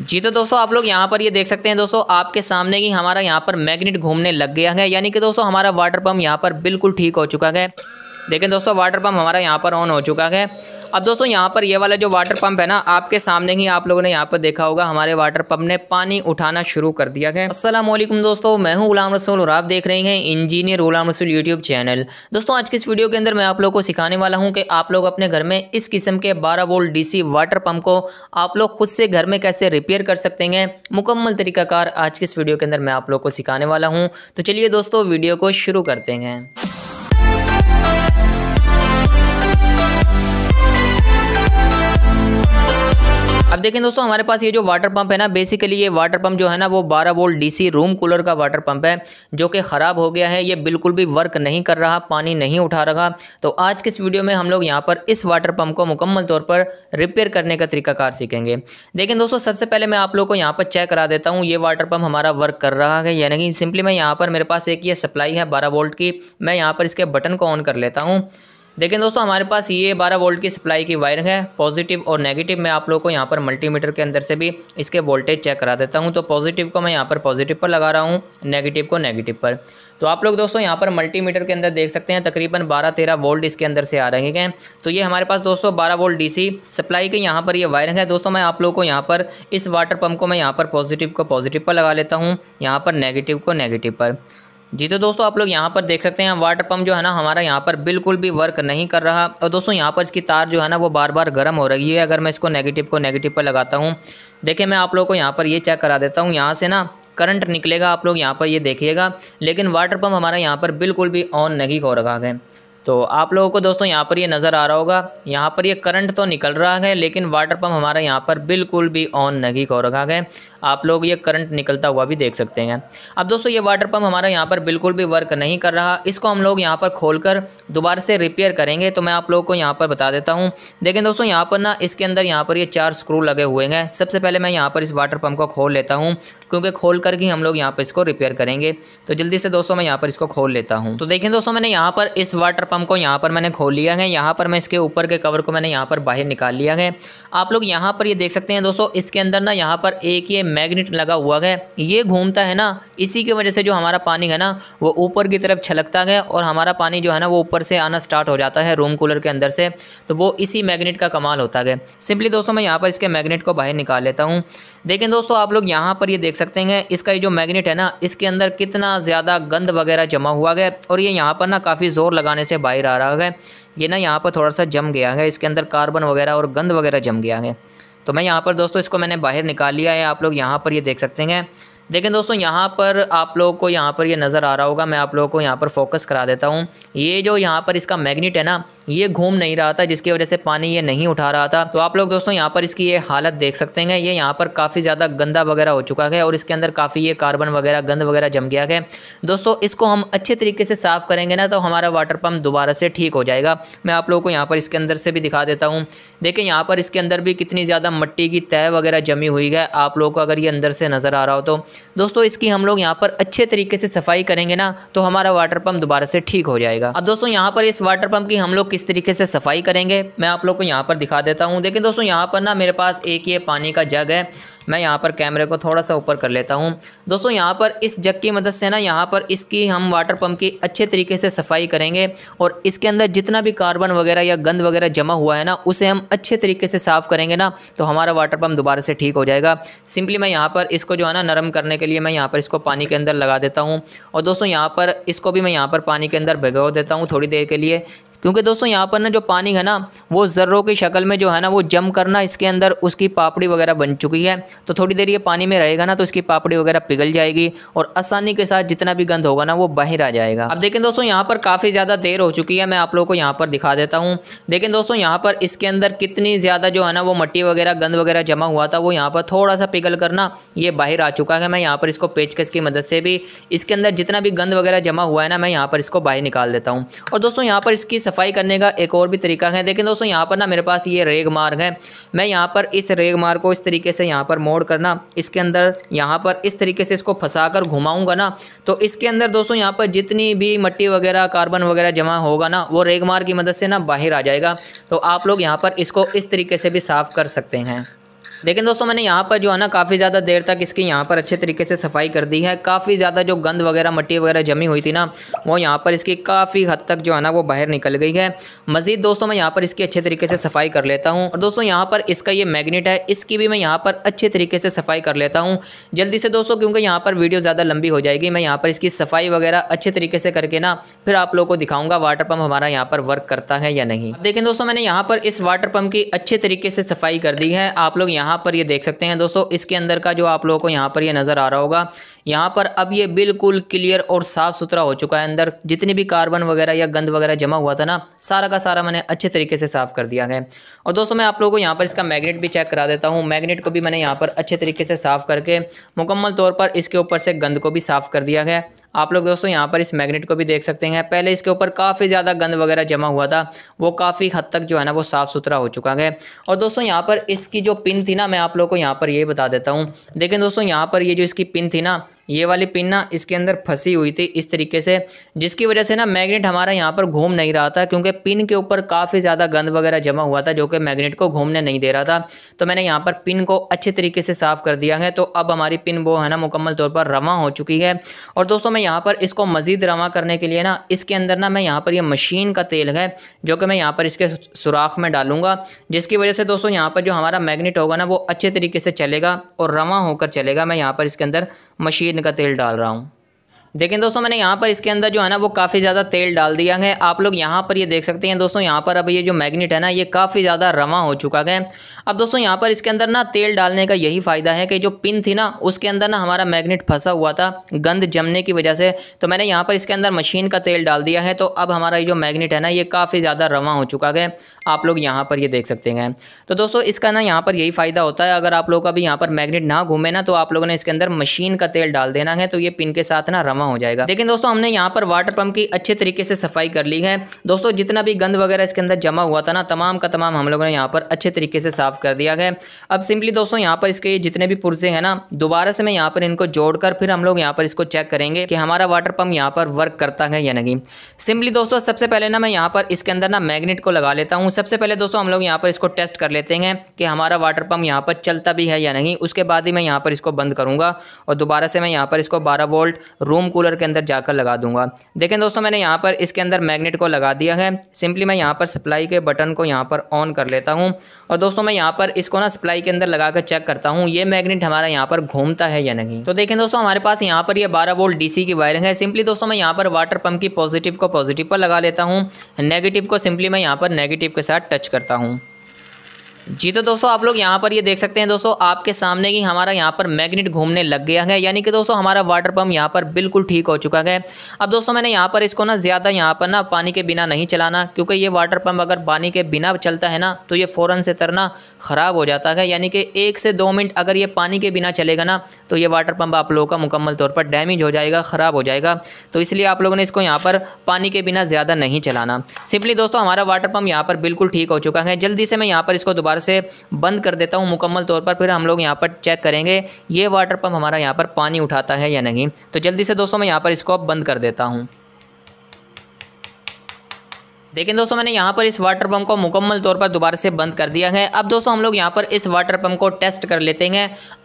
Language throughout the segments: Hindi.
जी तो दोस्तों आप लोग यहाँ पर ये देख सकते हैं दोस्तों आपके सामने ही हमारा यहाँ पर मैग्नेट घूमने लग गया है यानी कि दोस्तों हमारा वाटर पम्प यहाँ पर बिल्कुल ठीक हो चुका है देखें दोस्तों वाटर पम्प हमारा यहाँ पर ऑन हो चुका है अब दोस्तों यहाँ पर ये वाला जो वाटर पंप है ना आपके सामने ही आप लोगों ने यहाँ पर देखा होगा हमारे वाटर पंप ने पानी उठाना शुरू कर दिया है असलम दोस्तों मैं हूँ गुलाम रसूल और आप देख रहे हैं इंजीनियर गुलाम रसूल यूट्यूब चैनल दोस्तों आज की इस वीडियो के अंदर मैं आप लोग को सिखाने वाला हूँ कि आप लोग अपने घर में इस किस्म के बारह वोल्ट डी वाटर पंप को आप लोग खुद से घर में कैसे रिपेयर कर सकते हैं मुकम्मल तरीकाकार आज की इस वीडियो के अंदर मैं आप लोग को सिखाने वाला हूँ तो चलिए दोस्तों वीडियो को शुरू करते हैं अब देखें दोस्तों हमारे पास ये जो वाटर पंप है ना बेसिकली ये वाटर पंप जो है ना वो 12 वोल्ट डीसी रूम कूलर का वाटर पंप है जो कि ख़राब हो गया है ये बिल्कुल भी वर्क नहीं कर रहा पानी नहीं उठा रहा तो आज के इस वीडियो में हम लोग यहाँ पर इस वाटर पंप को मुकम्मल तौर पर रिपेयर करने का तरीकाकार सीखेंगे देखें दोस्तों सबसे पहले मैं आप लोग को यहाँ पर चेक करा देता हूँ ये वाटर पम्प हमारा वर्क कर रहा है यानी कि सिंपली मैं यहाँ पर मेरे पास एक ये सप्लाई है बारह वोल्ट की मैं यहाँ पर इसके बटन को ऑन कर लेता हूँ देखें दोस्तों हमारे पास ये 12 वोल्ट की सप्लाई की वायरिंग है पॉजिटिव और नेगेटिव मैं आप लोगों को यहाँ पर मल्टीमीटर के अंदर से भी इसके वोल्टेज चेक करा देता हूँ तो पॉजिटिव को मैं यहाँ पर पॉजिटिव पर लगा रहा हूँ नेगेटिव को नेगेटिव पर तो आप लोग दोस्तों यहाँ पर मल्टीमीटर के अंदर देख सकते हैं तकरीबन बारह तेरह वोल्ट इसके अंदर से आ रहे हैं तो ये हमारे पास दोस्तों बारह वोल्ट डी सप्लाई के यहाँ पर ये वायरिंग है दोस्तों मैं आप लोग को यहाँ पर इस वाटर पम्प को मैं यहाँ पर पॉजिटिव को पॉजिटिव पर लगा लेता हूँ यहाँ पर नेगेटिव को नेगेटिव पर जी तो दोस्तों आप लोग यहाँ पर देख सकते हैं वाटर पम्प जो है ना हमारा यहाँ पर बिल्कुल भी वर्क नहीं कर रहा और दोस्तों यहाँ पर इसकी तार जो है ना वो बार बार गर्म हो रही है अगर मैं इसको नेगेटिव को नेगेटिव पर लगाता हूँ देखिए मैं आप लोग को यहाँ पर ये चेक करा देता हूँ यहाँ से ना करंट निकलेगा आप लोग यहाँ पर ये देखिएगा लेकिन वाटर पम्प हमारा यहाँ पर बिल्कुल भी ऑन नहीं हो रहा है तो आप लोगों को दोस्तों यहाँ पर ये नज़र आ रहा होगा यहाँ पर ये करंट तो निकल रहा है लेकिन वाटर पम्प हमारा यहाँ पर बिल्कुल भी ऑन नहीं हो रखा है आप लोग ये करंट निकलता हुआ भी देख सकते हैं अब दोस्तों ये वाटर पम्प हमारा यहाँ पर बिल्कुल भी वर्क नहीं कर रहा इसको हम लोग यहाँ पर खोल दोबारा से रिपेयर करेंगे तो मैं आप लोगों को यहाँ पर बता देता हूँ देखें दोस्तों यहाँ पर ना इसके अंदर यहाँ पर ये चार स्क्रू लगे हुए हैं सबसे पहले मैं यहाँ पर इस वाटर पम्प को खोल लेता हूँ क्योंकि खोल कर ही हम लोग यहाँ पर इसको रिपेयर करेंगे तो जल्दी से दोस्तों मैं यहाँ पर इसको खोल लेता हूँ तो देखें दोस्तों मैंने यहाँ पर इस वाटर पम्प को यहाँ पर मैंने खोल लिया है यहाँ पर मैं इसके ऊपर के कवर को मैंने यहाँ पर बाहर निकाल लिया है आप लोग यहाँ पर ये देख सकते हैं दोस्तों इसके अंदर ना यहाँ पर एक ये मैग्नेट लगा हुआ है ये घूमता है ना इसी की वजह से जो हमारा पानी है ना वो ऊपर की तरफ छलकता है और हमारा पानी जो है ना वो ऊपर से आना स्टार्ट हो जाता है रूम कूलर के अंदर से तो वो इसी मैग्नेट का कमाल होता है सिंपली दोस्तों मैं यहाँ पर इसके मैग्नेट को बाहर निकाल लेता हूँ देखें दोस्तों आप लोग यहाँ पर ये देख सकते हैं इसका ये जो मैग्नेट है ना इसके अंदर कितना ज़्यादा गंद वगैरह जमा हुआ है और ये यहाँ पर ना काफ़ी ज़ोर लगाने से बाहर आ रहा है ये ना यहाँ पर थोड़ा सा जम गया है इसके अंदर कार्बन वगैरह और गंद वगैरह जम गया है तो मैं यहाँ पर दोस्तों इसको मैंने बाहर निकाल लिया है आप लोग यहाँ पर ये देख सकते हैं देखें दोस्तों यहाँ पर आप लोगों को यहाँ पर ये यह नज़र आ रहा होगा मैं आप लोगों को यहाँ पर फोकस करा देता हूँ ये जो यहाँ पर इसका मैग्नेट है ना ये घूम नहीं रहा था जिसकी वजह से पानी ये नहीं उठा रहा था तो आप लोग दोस्तों यहाँ पर इसकी ये हालत देख सकते हैं ये यहाँ पर काफ़ी ज़्यादा गंदा वगैरह हो चुका है और इसके अंदर काफ़ी ये कार्बन वगैरह गंद वगैरह जम गया है दोस्तों इसको हम अच्छे तरीके से साफ़ करेंगे ना तो हमारा वाटर पम्प दोबारा से ठीक हो जाएगा मैं आप लोगों को यहाँ पर इसके अंदर से भी दिखा देता हूँ देखें यहाँ पर इसके अंदर भी कितनी ज़्यादा मट्टी की तय वगैरह जमी हुई है आप लोगों को अगर ये अंदर से नज़र आ रहा हो तो दोस्तों इसकी हम लोग यहाँ पर अच्छे तरीके से सफाई करेंगे ना तो हमारा वाटर पंप दोबारा से ठीक हो जाएगा अब दोस्तों यहाँ पर इस वाटर पंप की हम लोग किस तरीके से सफाई करेंगे मैं आप लोग को यहाँ पर दिखा देता हूँ देखिए दोस्तों यहाँ पर ना मेरे पास एक ये पानी का जग है मैं यहाँ पर कैमरे को थोड़ा सा ऊपर कर लेता हूँ दोस्तों यहाँ पर इस जग की मदद से ना यहाँ पर इसकी हम वाटर पम्प की अच्छे तरीके से सफाई करेंगे और इसके अंदर जितना भी कार्बन वगैरह या गंद वगैरह जमा हुआ है ना उसे हम अच्छे तरीके से साफ़ करेंगे ना तो हमारा वाटर पम्प दोबारा से ठीक हो जाएगा सिंपली मैं यहाँ पर इसको जो है ना नरम करने के लिए मैं यहाँ पर इसको पानी के अंदर लगा देता हूँ और दोस्तों यहाँ पर इसको भी मैं यहाँ पर पानी के अंदर भिगो देता हूँ थोड़ी देर के लिए क्योंकि दोस्तों यहाँ पर ना जो पानी है ना वो ज़र्रों की शक्ल में जो है ना वो जम करना इसके अंदर उसकी पापड़ी वगैरह बन चुकी है तो थोड़ी देर ये पानी में रहेगा ना तो इसकी पापड़ी वगैरह पिघल जाएगी और आसानी के साथ जितना भी गंद होगा ना वो बाहर आ जाएगा अब देखें दोस्तों यहाँ पर काफ़ी ज़्यादा देर हो चुकी है मैं आप लोगों को यहाँ पर दिखा देता हूँ देखें दोस्तों यहाँ पर इसके अंदर कितनी ज़्यादा जो है ना वो मट्टी वगैरह गंद वगैरह जमा हुआ था वो यहाँ पर थोड़ा सा पिघल कर ना ये बाहर आ चुका है मैं यहाँ पर इसको पेचकस की मदद से भी इसके अंदर जितना भी गंद वगैरह जमा हुआ है ना मैं यहाँ पर इसको बाहर निकाल देता हूँ और दोस्तों यहाँ पर इसकी सफाई करने का एक और भी तरीका है देखें दोस्तों यहाँ पर ना मेरे पास ये रेग मार्ग है मैं यहाँ पर इस रेग मार्ग को इस तरीके से यहाँ पर मोड़ करना इसके अंदर यहाँ पर इस तरीके से इसको फंसा कर घुमाऊँगा ना तो इसके अंदर दोस्तों यहाँ पर जितनी भी मिट्टी वगैरह कार्बन वगैरह जमा होगा ना वो रेग मार्ग की मदद से ना बाहर आ जाएगा तो आप लोग यहाँ पर इसको इस तरीके से भी साफ़ कर सकते हैं लेकिन दोस्तों मैंने यहाँ पर जो है ना काफ़ी ज़्यादा देर तक इसकी यहाँ पर अच्छे तरीके से सफाई कर दी है काफ़ी ज़्यादा जो गंद वगैरह मट्टी वगैरह जमी हुई थी ना वो यहाँ पर इसकी काफ़ी हद तक जो है ना वो बाहर निकल गई है मज़ीद दोस्तों मैं यहाँ पर इसकी अच्छे तरीके से सफाई कर लेता हूँ और दोस्तों यहाँ पर इसका ये मैगनेट है इसकी भी मैं यहाँ पर अच्छे तरीके से सफाई कर लेता हूँ जल्दी से दोस्तों क्योंकि यहाँ पर वीडियो ज़्यादा लंबी हो जाएगी मैं यहाँ पर इसकी सफाई वगैरह अच्छे तरीके से करके ना फिर आप लोगों को दिखाऊंगा वाटर पम्प हमारा यहाँ पर वर्क करता है या नहीं देखें दोस्तों मैंने यहाँ पर इस वाटर पम्प की अच्छे तरीके से सफाई कर दी है आप लोग यहाँ यहाँ पर ये देख सकते हैं दोस्तों इसके अंदर का जो आप लोगों को यहाँ पर ये नज़र आ रहा होगा यहाँ पर अब ये बिल्कुल क्लियर और साफ़ सुथरा हो चुका है अंदर जितनी भी कार्बन वगैरह या गंद वगैरह जमा हुआ था ना सारा का सारा मैंने अच्छे तरीके से साफ़ कर दिया है और दोस्तों मैं आप लोगों को यहाँ पर इसका मैगनेट भी चेक करा देता हूँ मैगनेट को भी मैंने यहाँ पर अच्छे तरीके से साफ़ करके मुकम्मल तौर पर इसके ऊपर से गंद को भी साफ़ कर दिया गया आप लोग दोस्तों यहाँ पर इस मैग्नेट को भी देख सकते हैं पहले इसके ऊपर काफ़ी ज़्यादा गंद वगैरह जमा हुआ था वो काफ़ी हद तक जो है ना वो साफ़ सुथरा हो चुका है और दोस्तों यहाँ पर इसकी जो पिन थी ना मैं आप लोग को यहाँ पर ये बता देता हूँ देखें दोस्तों यहाँ पर ये जो इसकी पिन थी ना ये वाली पिन ना इसके अंदर फंसी हुई थी इस तरीके से जिसकी वजह से ना मैग्नेट हमारा यहाँ पर घूम नहीं रहा था क्योंकि पिन के ऊपर काफ़ी ज़्यादा गंद वगैरह जमा हुआ था जो कि मैग्नेट को घूमने नहीं दे रहा था तो मैंने यहाँ पर पिन को अच्छे तरीके से साफ़ कर दिया है तो अब हमारी पिन वो है ना मुकम्मल तौर पर रवा हो चुकी है और दोस्तों मैं यहाँ पर इसको मज़ीद रवा करने के लिए ना इसके अंदर ना मैं यहाँ पर यह मशीन का तेल है जो कि मैं यहाँ पर इसके सुराख में डालूंगा जिसकी वजह से दोस्तों यहाँ पर जो हमारा मैग्नेट होगा ना वो अच्छे तरीके से चलेगा और रवा होकर चलेगा मैं यहाँ पर इसके अंदर मशीन का तेल डाल रहा हूँ देखिए दोस्तों मैंने यहाँ पर इसके अंदर जो है ना वो काफ़ी ज़्यादा तेल डाल दिया है आप लोग यहाँ पर ये देख सकते हैं दोस्तों यहाँ पर अब ये जो मैग्नेट है ना ये काफ़ी ज़्यादा रवा हो चुका है अब दोस्तों यहाँ पर इसके अंदर ना तेल डालने का यही फ़ायदा है कि जो पिन थी ना उसके अंदर ना हमारा मैगनेट फंसा हुआ था गंद जमने की वजह से तो मैंने यहाँ पर इसके अंदर मशीन का तेल डाल दिया है तो अब हमारा ये जो मैगनेट है ना ये काफ़ी ज़्यादा रवा हो चुका है आप लोग यहाँ पर ये देख सकते हैं तो दोस्तों इसका ना यहाँ पर यही फ़ायदा होता है अगर आप लोग का भी यहाँ पर मैगनेट ना घूमे ना तो आप लोगों ने इसके अंदर मशीन का तेल डाल देना है तो ये पिन के साथ ना रवा जमा हो जाएगा लेकिन दोस्तों हमने यहाँ पर वाटर पंप की अच्छे तरीके से सफाई कर ली है दोस्तों जितना भी गंद वगैरह इसके अंदर जमा हुआ था ना तमाम का तमाम हम लोगों ने यहाँ पर अच्छे तरीके से साफ कर दिया गया अब सिंपली दोस्तों यहाँ पर इसके जितने भी पुर्जे हैं ना दोबारा से मैं यहाँ पर इनको जोड़कर फिर हम लोग यहाँ पर इसको चेक करेंगे कि हमारा वाटर पंप यहाँ पर वर्क करता है या नहीं सिंपली दोस्तों सबसे पहले ना मैं यहाँ पर इसके अंदर ना मैग्नेट को लगा लेता हूँ सबसे पहले दोस्तों हम लोग यहाँ पर इसको टेस्ट कर लेते हैं कि हमारा वाटर पंप यहाँ पर चलता भी है या नहीं उसके बाद ही मैं यहाँ पर इसको बंद करूँगा और दोबारा से मैं यहाँ पर इसको बारह वोल्ट रूम कूलर के अंदर जाकर लगा दूंगा देखें दोस्तों मैंने यहाँ पर इसके अंदर मैग्नेट को लगा दिया है सिंपली मैं यहाँ पर सप्लाई के बटन को यहाँ पर ऑन कर लेता हूँ और दोस्तों मैं यहाँ पर इसको ना सप्लाई के अंदर लगा कर चेक करता हूँ ये मैग्नेट हमारा यहाँ पर घूमता है या नहीं तो देखें दोस्तों हमारे पास यहाँ पर यह बारह वोल्ट डी की वायरिंग है सिंपली दोस्तों मैं यहाँ पर वाटर पंप की पॉजिटिव को पॉजिटिव पर लगा लेता हूँ नेगेटिव को सिंपली मैं यहाँ पर नेगेटिव के साथ टच करता हूँ जी तो दोस्तों आप लोग यहाँ पर ये देख सकते हैं दोस्तों आपके सामने ही हमारा यहाँ पर मैग्नेट घूमने लग गया है यानी कि दोस्तों हमारा वाटर पम्प यहाँ पर बिल्कुल ठीक हो चुका है अब दोस्तों मैंने यहाँ पर इसको ना ज़्यादा यहाँ पर ना पानी के बिना नहीं चलाना क्योंकि ये वाटर पम्प अगर पानी के बिना चलता है ना तो ये फ़ौरन से तरना ख़राब हो जाता है यानी कि एक से दो मिनट अगर ये पानी के बिना चलेगा ना तो ये वाटर पम्प आप लोगों का मुकम्मल तौर पर डैमेज हो जाएगा ख़राब हो जाएगा तो इसलिए आप लोगों ने इसको यहाँ पर पानी के बिना ज़्यादा नहीं चलाना सिंपली दोस्तों हमारा वाटर पम्प यहाँ पर बिल्कुल ठीक हो चुका है जल्दी से मैं यहाँ पर इसको दोबारा दोबारा से बंद कर देता हूँ मुकम्मल तौर पर फिर हम लोग यहाँ पर चेक करेंगे ये वाटर पम्प हमारा यहाँ पर पानी उठाता है या नहीं तो जल्दी से दोस्तों मैं यहाँ पर इसको अब बंद कर देता हूँ देखिए दोस्तों मैंने यहाँ पर इस वाटर पंप को मुकम्मल तौर पर दोबारा से बंद कर दिया है अब दोस्तों हम लोग यहाँ पर इस वाटर पंप को टेस्ट कर लेते हैं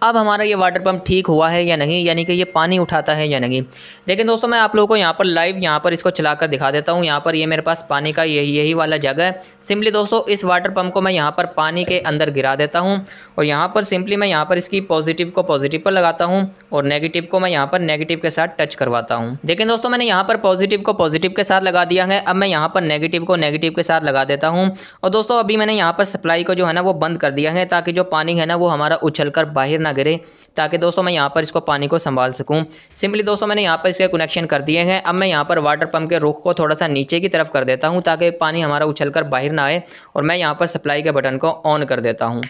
अब हमारा ये वाटर पंप ठीक हुआ है या नहीं यानी कि ये पानी उठाता है या नहीं देखिए दोस्तों मैं आप लोगों को यहाँ पर लाइव यहाँ पर इसको चला दिखा देता हूँ यहाँ पर ये मेरे पास पानी का यही यही वाला जगह है सिंपली दोस्तों इस वाटर पम्प को मैं यहाँ पर पानी के अंदर गिरा देता हूँ और यहाँ पर सिंपली मैं यहाँ पर इसकी पॉजिटिव को पॉजिटिव पर लगाता हूँ और नेगेटिव को मैं यहाँ पर नेगेटिव के साथ टच करवाता हूँ देखिए दोस्तों मैंने यहाँ पर पॉजिटिव को पॉजिटिव के साथ लगा दिया है अब मैं यहाँ पर नेगेटिव पॉजिटिव को नेगेटिव के साथ लगा देता हूँ और दोस्तों अभी मैंने यहाँ पर सप्लाई को जो है ना वो बंद कर दिया है ताकि जो पानी है ना वो हमारा उछल कर बाहर ना गिरे ताकि दोस्तों मैं यहाँ पर इसको पानी को संभाल सकूँ सिंपली दोस्तों मैंने यहाँ पर इसके कनेक्शन कर दिए हैं अब मैं यहाँ पर वाटर पम्प के रुख को थोड़ा सा नीचे की तरफ कर देता हूँ ताकि पानी हमारा उछल कर बाहर ना आए और मैं यहाँ पर सप्लाई के बटन को ऑन कर देता हूँ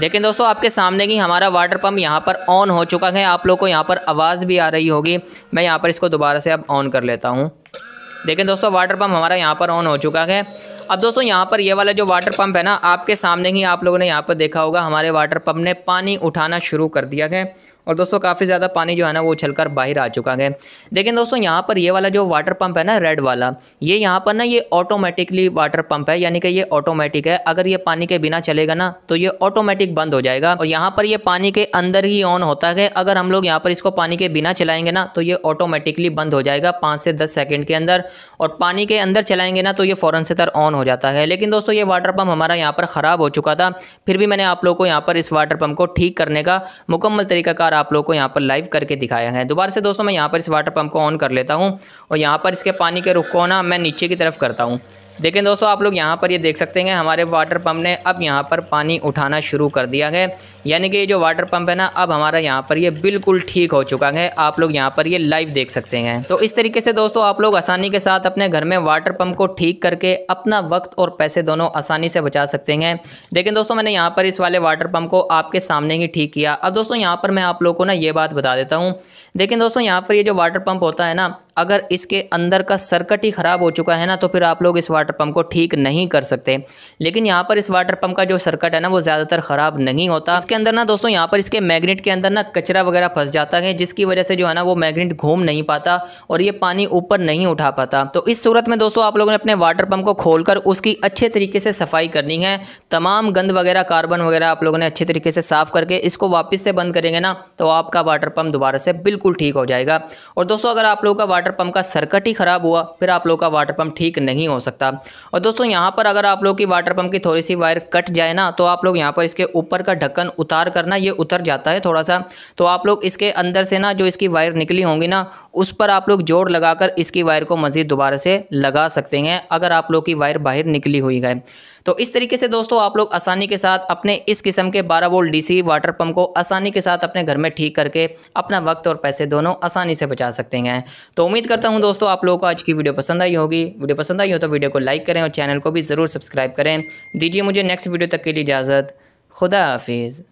देखें दोस्तों आपके सामने ही हमारा वाटर पम्प यहाँ पर ऑन हो चुका है आप लोग को यहाँ पर आवाज़ भी आ रही होगी मैं यहाँ पर इसको दोबारा से अब ऑन कर लेता हूँ देखें दोस्तों वाटर पम्प हमारा यहाँ पर ऑन हो चुका है अब दोस्तों यहाँ पर ये वाला जो वाटर पंप है ना आपके सामने ही आप लोगों ने यहाँ पर देखा होगा हमारे वाटर पंप ने पानी उठाना शुरू कर दिया है और दोस्तों काफ़ी ज़्यादा पानी जो है ना वो उछल कर बाहर आ चुका है लेकिन दोस्तों यहाँ पर ये वाला जो वाटर पंप है ना रेड वाला ये यहाँ पर ना ये ऑटोमेटिकली वाटर पंप है यानी कि ये ऑटोमेटिक है अगर ये पानी के बिना चलेगा ना तो ये ऑटोमेटिक बंद हो जाएगा और यहाँ पर ये पानी के अंदर ही ऑन होता है अगर हम लोग यहाँ पर इसको पानी के बिना चलाएंगे ना तो ये ऑटोमेटिकली बंद हो जाएगा पाँच से दस सेकेंड के अंदर और पानी के अंदर चलाएंगे ना तो ये फ़ौरन से तर ऑन हो जाता है लेकिन दोस्तों ये वाटर पम्प हमारा यहाँ पर ख़राब हो चुका था फिर भी मैंने आप लोग को यहाँ पर इस वाटर पम्प को ठीक करने का मुकम्मल तरीकाकार आप लोगों को यहाँ पर लाइव करके दिखाया है दोबारा से दोस्तों मैं यहाँ पर इस वाटर पम्प को ऑन कर लेता हूँ और यहाँ पर इसके पानी के रुख को ना मैं नीचे की तरफ करता हूँ देखें दोस्तों आप लोग यहाँ पर ये देख सकते हैं हमारे वाटर पम्प ने अब यहाँ पर पानी उठाना शुरू कर दिया है यानी कि ये जो वाटर पंप है ना अब हमारा यहाँ पर ये बिल्कुल ठीक हो चुका है आप लोग यहाँ पर ये लाइव देख सकते हैं तो इस तरीके से दोस्तों आप लोग आसानी के साथ अपने घर में वाटर पंप को ठीक करके अपना वक्त और पैसे दोनों आसानी से बचा सकते हैं लेकिन दोस्तों मैंने यहाँ पर इस वाले वाटर पम्प को आपके सामने ही ठीक किया अब दोस्तों यहाँ पर मैं आप लोग को ना ये बात बता देता हूँ लेकिन दोस्तों यहाँ पर ये जो वाटर पम्प होता है ना अगर इसके अंदर का सर्कट ही ख़राब हो चुका है ना तो फिर आप लोग इस वाटर पम्प को ठीक नहीं कर सकते लेकिन यहाँ पर इस वाटर पम्प का जो सर्कट है ना वो ज़्यादातर ख़राब नहीं होता उसके अंदर ना दोस्तों यहाँ पर इसके मैग्नेट के अंदर ना कचरा वगैरह फंस जाता है जिसकी वजह से जो है ना वो मैग्नेट घूम नहीं पाता और ये पानी ऊपर नहीं उठा पाता तो इस सूरत में दोस्तों आप लोगों ने अपने वाटर पंप को खोलकर उसकी अच्छे तरीके से सफाई करनी है तमाम गंद वगैरह कार्बन वगैरह आप लोगों ने अच्छे तरीके से साफ करके इसको वापस से बंद करेंगे ना तो आपका वाटर पंप दोबारा से बिल्कुल ठीक हो जाएगा और दोस्तों अगर आप लोगों का वाटर पंप का सर्कट ही खराब हुआ फिर आप लोगों का वाटर पंप ठीक नहीं हो सकता और दोस्तों यहाँ पर अगर आप लोग की वाटर पंप की थोड़ी सी वायर कट जाए ना तो आप लोग यहाँ पर इसके ऊपर का ढक्कन उतार करना ये उतर जाता है थोड़ा सा तो आप लोग इसके अंदर से ना जो इसकी वायर निकली होंगी ना उस पर आप लोग जोड़ लगाकर इसकी वायर को मज़ीद दोबारा से लगा सकते हैं अगर आप लोग की वायर बाहर निकली हुई है तो इस तरीके से दोस्तों आप लोग आसानी के साथ अपने इस किस्म के 12 वोल्ट डीसी वाटर पंप को आसानी के साथ अपने घर में ठीक करके अपना वक्त और पैसे दोनों आसानी से बचा सकते हैं तो उम्मीद करता हूं दोस्तों आप लोगों को आज की वीडियो पसंद आई होगी वीडियो पसंद आई हो तो वीडियो को लाइक करें और चैनल को भी ज़रूर सब्सक्राइब करें दीजिए मुझे नेक्स्ट वीडियो तक के लिए इजाज़त خداحافظ